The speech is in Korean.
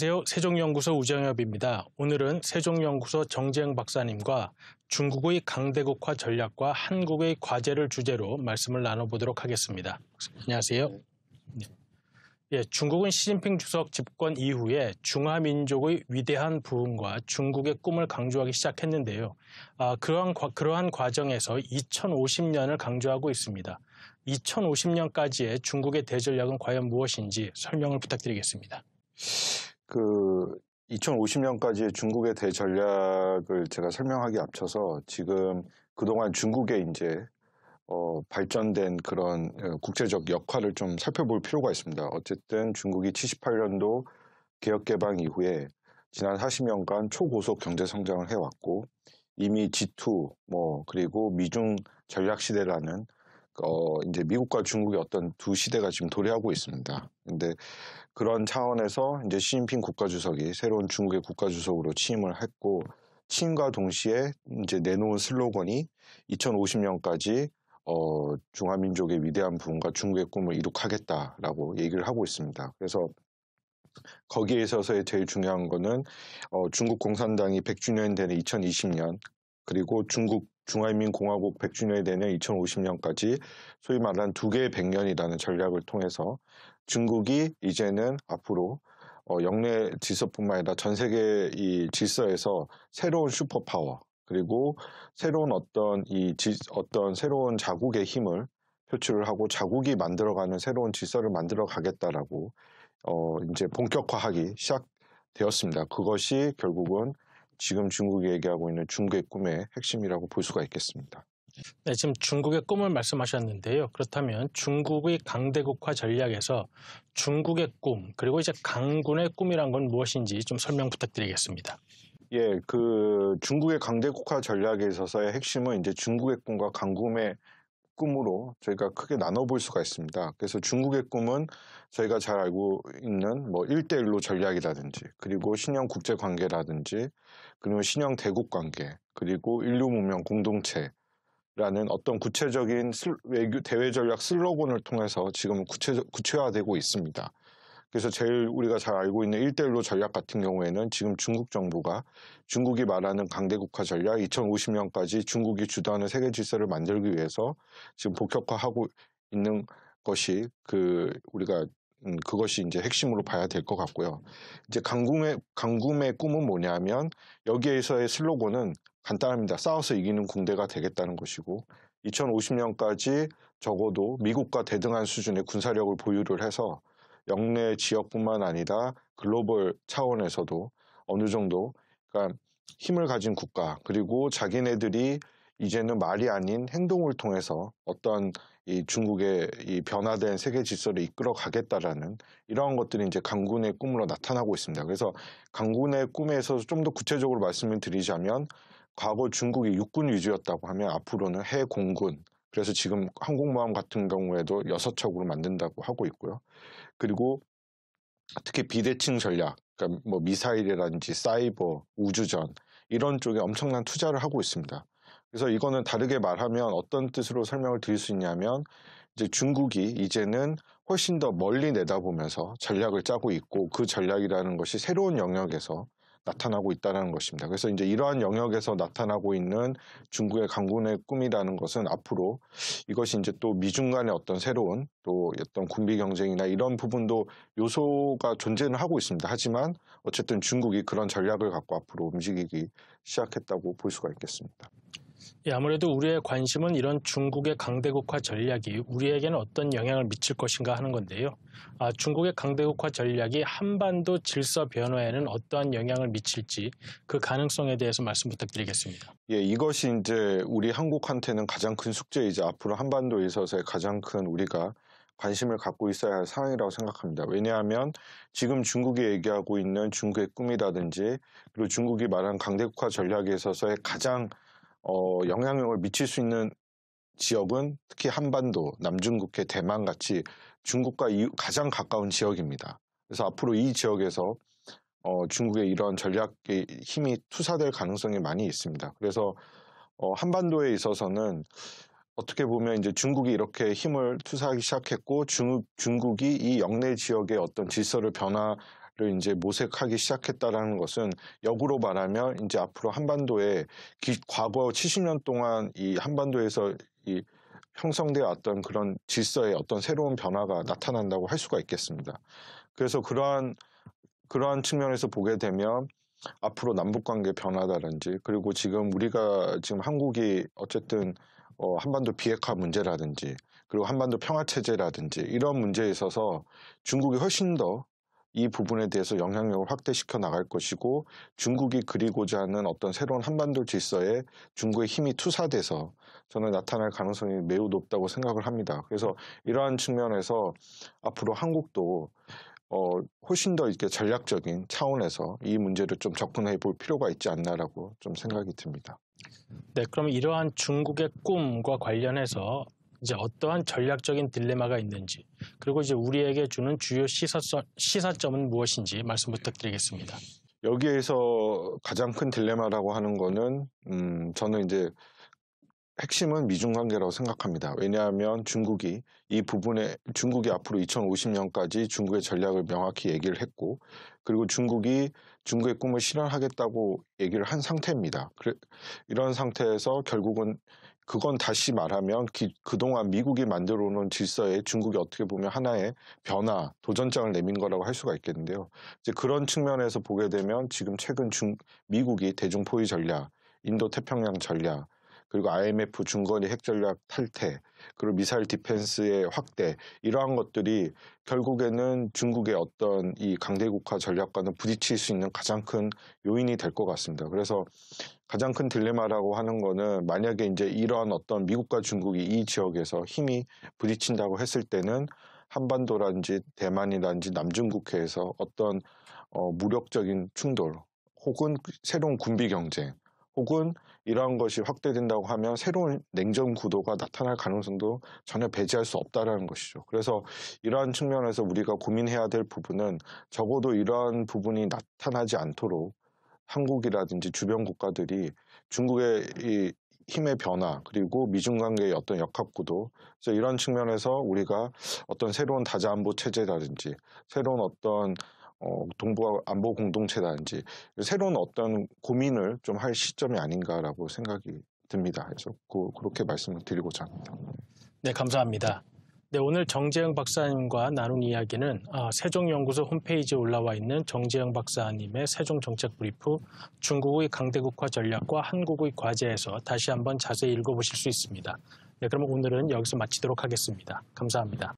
안녕하세요. 세종연구소 우정엽입니다. 오늘은 세종연구소 정재영 박사님과 중국의 강대국화 전략과 한국의 과제를 주제로 말씀을 나눠보도록 하겠습니다. 안녕하세요. 네. 네. 예, 중국은 시진핑 주석 집권 이후에 중화민족의 위대한 부흥과 중국의 꿈을 강조하기 시작했는데요. 아, 그러한, 그러한 과정에서 2050년을 강조하고 있습니다. 2050년까지의 중국의 대전략은 과연 무엇인지 설명을 부탁드리겠습니다. 그 2050년까지의 중국의 대전략을 제가 설명하기 앞서서 지금 그동안 중국의 이제 어, 발전된 그런 어, 국제적 역할을 좀 살펴볼 필요가 있습니다. 어쨌든 중국이 78년도 개혁개방 이후에 지난 40년간 초고속 경제 성장을 해왔고 이미 G2 뭐 그리고 미중 전략 시대라는 어, 이제 미국과 중국의 어떤 두 시대가 지금 도래하고 있습니다. 근데 그런 차원에서 이제 시진핑 국가주석이 새로운 중국의 국가주석으로 취임을 했고, 취임과 동시에 이제 내놓은 슬로건이 2050년까지 어, 중화민족의 위대한 부흥과 중국의 꿈을 이룩하겠다라고 얘기를 하고 있습니다. 그래서 거기에 있어서의 제일 중요한 거는 어, 중국 공산당이 100주년 되는 2020년 그리고 중국 중화인민공화국 100주년이 되는 2050년까지 소위 말하는 두 개의 100년이라는 전략을 통해서 중국이 이제는 앞으로 어, 영내 질서뿐만 아니라 전 세계 이 질서에서 새로운 슈퍼파워 그리고 새로운 어떤 이 지, 어떤 새로운 자국의 힘을 표출을 하고 자국이 만들어가는 새로운 질서를 만들어 가겠다라고 어 이제 본격화하기 시작되었습니다. 그것이 결국은 지금 중국이 얘기하고 있는 중국의 꿈의 핵심이라고 볼 수가 있겠습니다. 네, 지금 중국의 꿈을 말씀하셨는데요. 그렇다면 중국의 강대국화 전략에서 중국의 꿈 그리고 이제 강군의 꿈이란 건 무엇인지 좀 설명 부탁드리겠습니다. 예, 그 중국의 강대국화 전략에 있어서의 핵심은 이제 중국의 꿈과 강군의 꿈으로 저희가 크게 나눠볼 수가 있습니다. 그래서 중국의 꿈은 저희가 잘 알고 있는 뭐 1대1로 전략이라든지, 그리고 신형 국제 관계라든지, 그리고 신형 대국 관계, 그리고 인류 문명 공동체, 라는 어떤 구체적인 슬, 외교 대외 전략 슬로건을 통해서 지금 구체, 구체화되고 있습니다. 그래서 제일 우리가 잘 알고 있는 일대일로 전략 같은 경우에는 지금 중국 정부가 중국이 말하는 강대국화 전략 2050년까지 중국이 주도하는 세계 질서를 만들기 위해서 지금 복격화하고 있는 것이 그 우리가 음, 그것이 이제 핵심으로 봐야 될 것 같고요. 이제 강궁의 강궁의 꿈은 뭐냐면 여기에서의 슬로건은 간단합니다. 싸워서 이기는 군대가 되겠다는 것이고 2050년까지 적어도 미국과 대등한 수준의 군사력을 보유를 해서 영내 지역뿐만 아니라 글로벌 차원에서도 어느 정도 그러니까 힘을 가진 국가 그리고 자기네들이 이제는 말이 아닌 행동을 통해서 어떤 이 중국의 이 변화된 세계 질서를 이끌어 가겠다라는 이러한 것들이 이제 강군의 꿈으로 나타나고 있습니다. 그래서 강군의 꿈에서 좀 더 구체적으로 말씀을 드리자면 과거 중국이 육군 위주였다고 하면 앞으로는 해공군 그래서 지금 항공모함 같은 경우에도 6척으로 만든다고 하고 있고요. 그리고 특히 비대칭 전략, 그러니까 뭐 미사일이라든지 사이버, 우주전 이런 쪽에 엄청난 투자를 하고 있습니다. 그래서 이거는 다르게 말하면 어떤 뜻으로 설명을 드릴 수 있냐면 이제 중국이 이제는 훨씬 더 멀리 내다보면서 전략을 짜고 있고 그 전략이라는 것이 새로운 영역에서 나타나고 있다는 것입니다. 그래서 이제 이러한 영역에서 나타나고 있는 중국의 강군의 꿈이라는 것은 앞으로 이것이 이제 또 미중 간의 어떤 새로운 또 어떤 군비 경쟁이나 이런 부분도 요소가 존재는 하고 있습니다. 하지만 어쨌든 중국이 그런 전략을 갖고 앞으로 움직이기 시작했다고 볼 수가 있겠습니다. 예, 아무래도 우리의 관심은 이런 중국의 강대국화 전략이 우리에게는 어떤 영향을 미칠 것인가 하는 건데요. 아, 중국의 강대국화 전략이 한반도 질서 변화에는 어떠한 영향을 미칠지 그 가능성에 대해서 말씀 부탁드리겠습니다. 예, 이것이 이제 우리 한국한테는 가장 큰 숙제이자 앞으로 한반도에 있어서의 가장 큰 우리가 관심을 갖고 있어야 할 상황이라고 생각합니다. 왜냐하면 지금 중국이 얘기하고 있는 중국의 꿈이라든지 그리고 중국이 말한 강대국화 전략에 있어서의 가장 어, 영향력을 미칠 수 있는 지역은 특히 한반도, 남중국해, 대만 같이 중국과 가장 가까운 지역입니다. 그래서 앞으로 이 지역에서 어, 중국의 이런 전략의 힘이 투사될 가능성이 많이 있습니다. 그래서 어, 한반도에 있어서는 어떻게 보면 이제 중국이 이렇게 힘을 투사하기 시작했고 중 중국이 이 영내 지역의 어떤 질서를 변화 를 이제 모색하기 시작했다라는 것은 역으로 말하면 이제 앞으로 한반도에 기, 과거 70년 동안 이 한반도에서 이 형성되어 왔던 그런 질서의 어떤 새로운 변화가 나타난다고 할 수가 있겠습니다. 그래서 그러한 그러한 측면에서 보게 되면 앞으로 남북 관계 변화다든지 그리고 지금 우리가 지금 한국이 어쨌든 어, 한반도 비핵화 문제라든지 그리고 한반도 평화 체제라든지 이런 문제에 있어서 중국이 훨씬 더이 부분에 대해서 영향력을 확대시켜 나갈 것이고 중국이 그리고자 하는 어떤 새로운 한반도 질서에 중국의 힘이 투사돼서 저는 나타날 가능성이 매우 높다고 생각을 합니다. 그래서 이러한 측면에서 앞으로 한국도 어, 훨씬 더 이렇게 전략적인 차원에서 이 문제를 좀 접근해 볼 필요가 있지 않나라고 좀 생각이 듭니다. 네, 그럼 이러한 중국의 꿈과 관련해서 이제 어떠한 전략적인 딜레마가 있는지 그리고 이제 우리에게 주는 주요 시사점, 시사점은 무엇인지 말씀 부탁드리겠습니다. 여기에서 가장 큰 딜레마라고 하는 거는 음, 저는 이제 핵심은 미중 관계라고 생각합니다. 왜냐하면 중국이 이 부분에 중국이 앞으로 2050년까지 중국의 전략을 명확히 얘기를 했고 그리고 중국이 중국의 꿈을 실현하겠다고 얘기를 한 상태입니다. 그래, 이런 상태에서 결국은 그건 다시 말하면 기, 그동안 미국이 만들어 놓은 질서에 중국이 어떻게 보면 하나의 변화, 도전장을 내민 거라고 할 수가 있겠는데요. 이제 그런 측면에서 보게 되면 지금 최근 중, 미국이 대중포위 전략, 인도 태평양 전략, 그리고 IMF 중거리 핵전략 탈퇴, 그리고 미사일 디펜스의 확대 이러한 것들이 결국에는 중국의 어떤 이 강대국화 전략과는 부딪힐 수 있는 가장 큰 요인이 될 것 같습니다. 그래서 가장 큰 딜레마라고 하는 거는 만약에 이제 이러한 어떤 미국과 중국이 이 지역에서 힘이 부딪힌다고 했을 때는 한반도라든지 대만이라든지 남중국해에서 어떤 어, 무력적인 충돌 혹은 새로운 군비 경쟁 혹은 이러한 것이 확대된다고 하면 새로운 냉전 구도가 나타날 가능성도 전혀 배제할 수 없다라는 것이죠. 그래서 이러한 측면에서 우리가 고민해야 될 부분은 적어도 이러한 부분이 나타나지 않도록 한국이라든지 주변 국가들이 중국의 이 힘의 변화 그리고 미중 관계의 어떤 역학 구도 그래서 이런 측면에서 우리가 어떤 새로운 다자 안보 체제라든지 새로운 어떤 어, 동북아 안보 공동체단지 새로운 어떤 고민을 좀 할 시점이 아닌가라고 생각이 듭니다. 그래서 그, 그렇게 말씀을 드리고자 합니다. 네, 감사합니다. 네, 오늘 정재영 박사님과 나눈 이야기는 아, 세종연구소 홈페이지에 올라와 있는 정재영 박사님의 세종정책 브리프 중국의 강대국화 전략과 한국의 과제에서 다시 한번 자세히 읽어보실 수 있습니다. 네, 그럼 오늘은 여기서 마치도록 하겠습니다. 감사합니다.